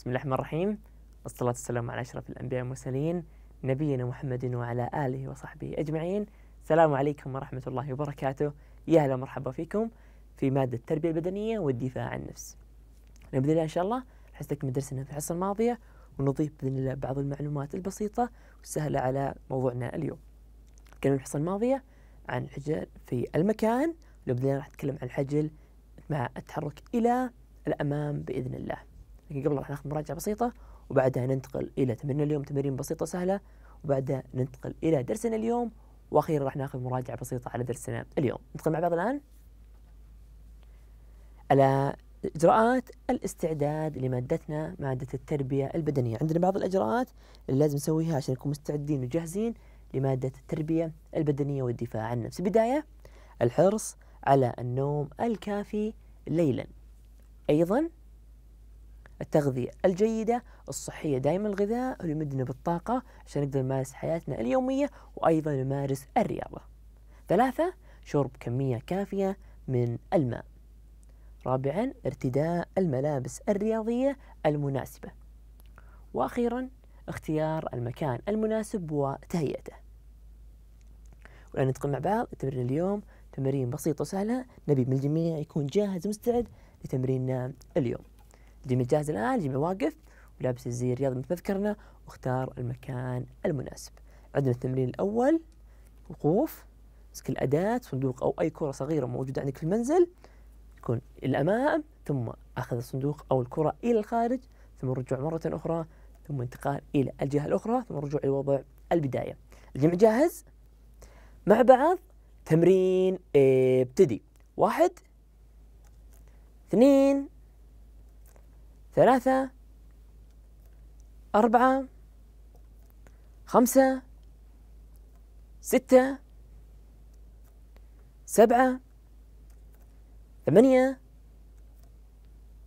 بسم الله الرحمن الرحيم والصلاة والسلام على أشرف الأنبياء والمرسلين نبينا محمد وعلى آله وصحبه أجمعين السلام عليكم ورحمة الله وبركاته يا أهلا ومرحبا فيكم في مادة التربية البدنية والدفاع عن النفس بإذن الله إن شاء الله حستك نستكمل درسنا في الحصة الماضية ونضيف بإذن الله بعض المعلومات البسيطة والسهلة على موضوعنا اليوم تكلمنا الحصة الماضية عن الحجل في المكان لو الله راح نتكلم عن الحجل مع التحرك إلى الأمام بإذن الله لكن قبل راح ناخذ مراجعة بسيطة وبعدها ننتقل إلى تمرين اليوم تمارين بسيطة سهلة وبعدها ننتقل إلى درسنا اليوم وأخيرا راح ناخذ مراجعة بسيطة على درسنا اليوم ندخل مع بعض الآن على إجراءات الاستعداد لمادتنا مادة التربية البدنية عندنا بعض الإجراءات اللي لازم نسويها عشان نكون مستعدين وجاهزين لمادة التربية البدنية والدفاع عن النفس بداية الحرص على النوم الكافي ليلا أيضا التغذية الجيدة الصحية دائما الغذاء اللي يمدنا بالطاقة عشان نقدر نمارس حياتنا اليومية وأيضا نمارس الرياضة ثلاثة شرب كمية كافية من الماء رابعا ارتداء الملابس الرياضية المناسبة وأخيرا اختيار المكان المناسب وتهيئته والآن ندخل مع بعض تمرين اليوم تمارين بسيطة وسهلة نبي من الجميع يكون جاهز مستعد لتمريننا اليوم اللي متجهز الآن اللي واقف ولابس الزي الرياضي مثل ما ذكرنا واختار المكان المناسب عندنا التمرين الأول وقوف مسك الأداة صندوق أو أي كرة صغيرة موجودة عندك في المنزل يكون الأمام ثم أخذ الصندوق أو الكرة إلى الخارج ثم الرجوع مرة أخرى ثم انتقال إلى الجهة الأخرى ثم الرجوع إلى وضع البداية الجميع جاهز مع بعض تمرين ابتدي واحد اثنين ثلاثة أربعة خمسة ستة سبعة ثمانية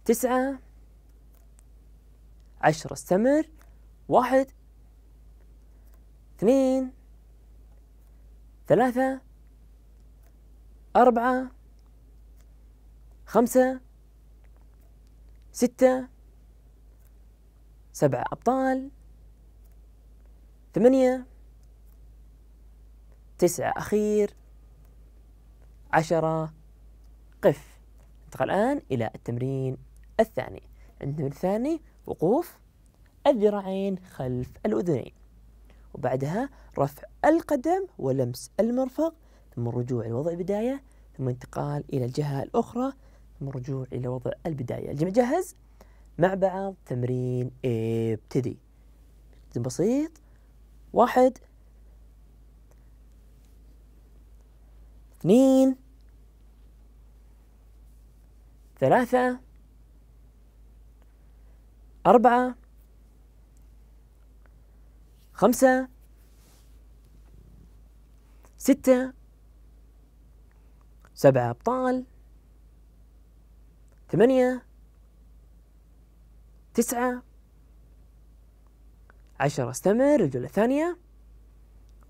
تسعة عشرة استمر واحد اثنين ثلاثة أربعة خمسة ستة سبعة أبطال ثمانية تسعة أخير عشرة قف ننتقل الآن إلى التمرين الثاني التمرين الثاني وقوف الذراعين خلف الأذنين وبعدها رفع القدم ولمس المرفق ثم الرجوع لوضع البداية ثم انتقال إلى الجهة الأخرى ثم الرجوع إلى وضع البداية الجميع جاهز؟ مع بعض تمرين ابتدي بسيط واحد اثنين ثلاثة أربعة خمسة ستة سبعة أبطال ثمانية تسعة عشرة استمر الجولة الثانية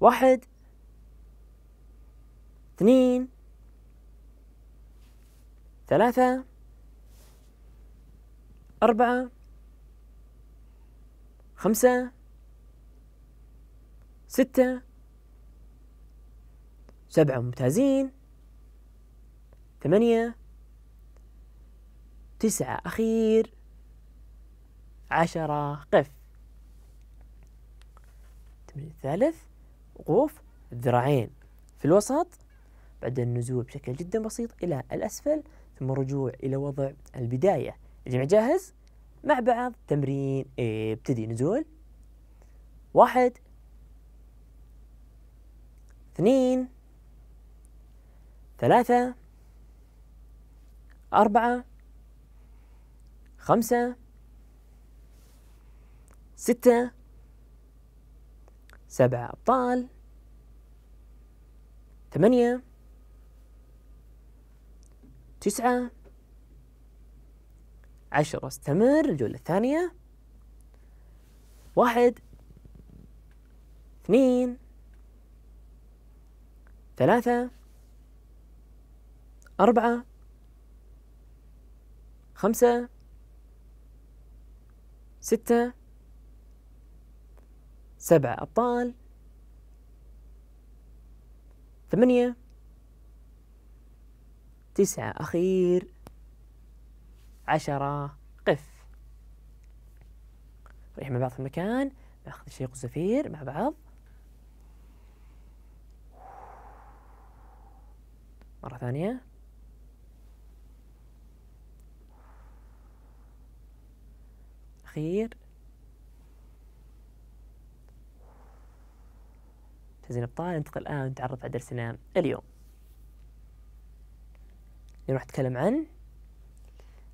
واحد اثنين ثلاثة أربعة خمسة ستة سبعة ممتازين ثمانية تسعة أخير عشرة قف التمرين الثالث وقوف ذراعين في الوسط بعد النزول بشكل جدا بسيط إلى الأسفل ثم الرجوع إلى وضع البداية الجميع جاهز؟ مع بعض تمرين ابتدي نزول واحد اثنين ثلاثة أربعة خمسة ستة سبعة أبطال ثمانية تسعة عشرة استمر الجولة الثانية واحد اثنين ثلاثة أربعة خمسة ستة سبعة أبطال ثمانية تسعة أخير عشرة قف رايح مع بعض في المكان ناخذ الشيق والزفير مع بعض مرة ثانية أخير تزين الطائر ننتقل الآن نتعرف على درسنا اليوم اليوم راح نتكلم عن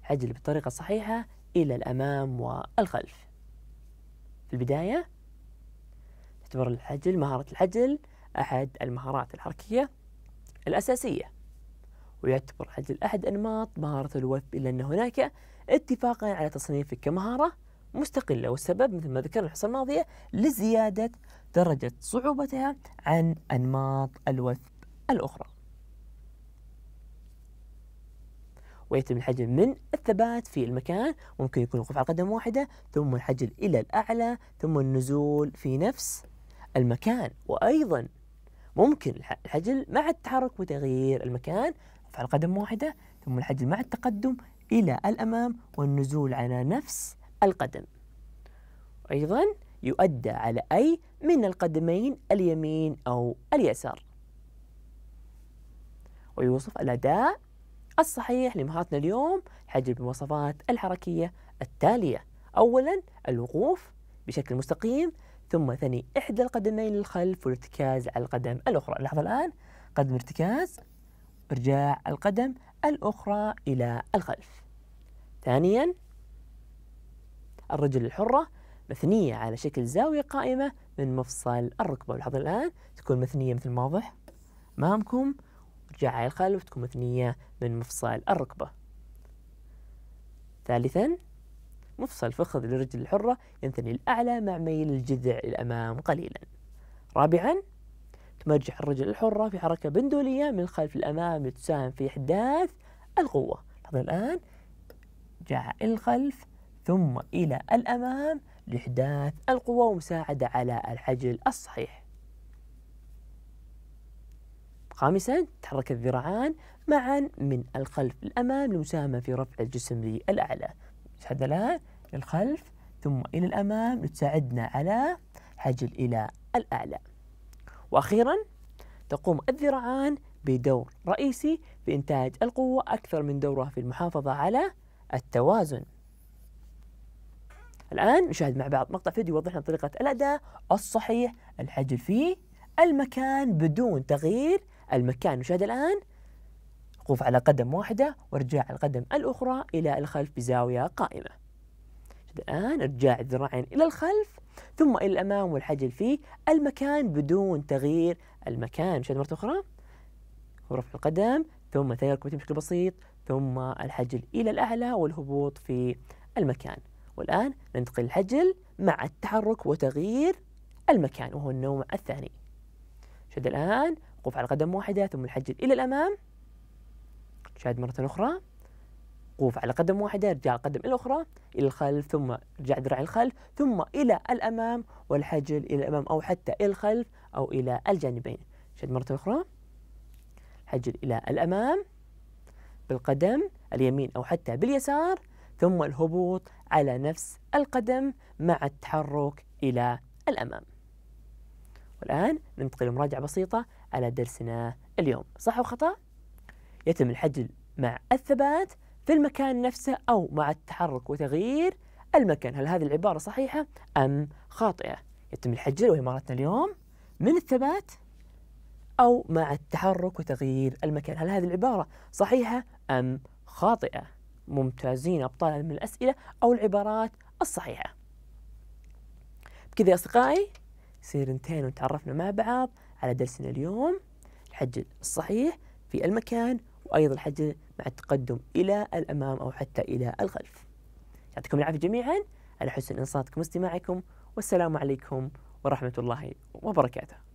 عجل بطريقة صحيحة إلى الأمام والخلف في البداية تعتبر الحجل مهارة الحجل أحد المهارات الحركية الأساسية ويعتبر الحجل أحد أنماط مهارة الوثب إلا أن هناك اتفاقا على تصنيفه كمهارة مستقلة والسبب مثل ما ذكرنا الحصة الماضية لزيادة درجة صعوبتها عن أنماط الوثب الأخرى ويتم الحجم من الثبات في المكان ممكن يكون الوقوف على قدم واحدة ثم الحجل إلى الأعلى ثم النزول في نفس المكان وأيضا ممكن الحجل مع التحرك وتغيير المكان على قدم واحدة ثم الحجل مع التقدم إلى الأمام والنزول على نفس القدم أيضا يؤدى على أي من القدمين اليمين أو اليسار ويوصف الأداء الصحيح لمهارتنا اليوم حجب المواصفات الحركية التالية أولا الوقوف بشكل مستقيم ثم ثني إحدى القدمين للخلف والارتكاز على القدم الأخرى لحظه الآن قدم ارتكاز إرجاع القدم الأخرى إلى الخلف ثانيا الرجل الحرة مثنية على شكل زاوية قائمة من مفصل الركبة لاحظنا الآن تكون مثنية مثل ما واضح أمامكم ورجع إلى الخلف تكون مثنية من مفصل الركبة ثالثا مفصل فخذ للرجل الحرة ينثني الأعلى مع ميل الجذع للأمام قليلا رابعا تمرجح الرجل الحرة في حركة بندولية من الخلف للأمام لتساهم في إحداث القوة لاحظ الآن جاء الخلف ثم إلى الأمام لإحداث القوى ومساعدة على الحجل الصحيح خامسا تحرك الذراعان معا من الخلف للأمام لمساهمة في رفع الجسم للأعلى نتحدى الآن للخلف ثم إلى الأمام لتساعدنا على حجل إلى الأعلى وأخيرا تقوم الذراعان بدور رئيسي في إنتاج القوة أكثر من دورها في المحافظة على التوازن الآن نشاهد مع بعض مقطع فيديو يوضح لنا طريقة الأداء الصحيح الحجر في المكان بدون تغيير المكان نشاهد الآن وقوف على قدم واحدة وارجاع القدم الأخرى إلى الخلف بزاوية قائمة الآن ارجاع الذراعين إلى الخلف ثم إلى الأمام والحجل في المكان بدون تغيير المكان نشاهد مرة أخرى ورفع القدم ثم تغيير بشكل بسيط ثم الحجل إلى الأعلى والهبوط في المكان والآن ننتقل الحجل مع التحرك وتغيير المكان وهو النوع الثاني شد الآن وقوف على قدم واحدة ثم الحجل إلى الأمام شاهد مرة أخرى وقوف على قدم واحدة ارجع القدم الأخرى إلى الخلف ثم ارجع ذراع الخلف ثم إلى الأمام والحجل إلى الأمام أو حتى إلى الخلف أو إلى الجانبين شد مرة أخرى حجل إلى الأمام بالقدم اليمين أو حتى باليسار ثم الهبوط على نفس القدم مع التحرك إلى الأمام والآن ننتقل لمراجعة بسيطة على درسنا اليوم صح وخطأ؟ يتم الحجل مع الثبات في المكان نفسه أو مع التحرك وتغيير المكان هل هذه العبارة صحيحة أم خاطئة؟ يتم الحجل وهي اليوم من الثبات أو مع التحرك وتغيير المكان هل هذه العبارة صحيحة أم خاطئة؟ ممتازين أبطال من الأسئلة أو العبارات الصحيحة بكذا يا أصدقائي سيرنتين وتعرفنا مع بعض على درسنا اليوم الحج الصحيح في المكان وأيضا الحج مع التقدم إلى الأمام أو حتى إلى الخلف يعطيكم العافية جميعا على حسن إنصاتكم واستماعكم والسلام عليكم ورحمة الله وبركاته